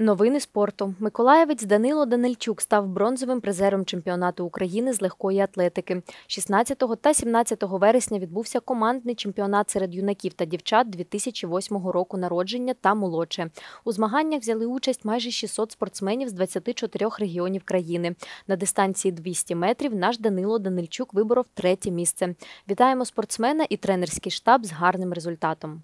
Новини спорту. Миколаєвець Данило Данильчук став бронзовим призером чемпіонату України з легкої атлетики. 16 та 17 вересня відбувся командний чемпіонат серед юнаків та дівчат 2008 року народження та молодше. У змаганнях взяли участь майже 600 спортсменів з 24 регіонів країни. На дистанції 200 метрів наш Данило Данильчук виборов третє місце. Вітаємо спортсмена і тренерський штаб з гарним результатом.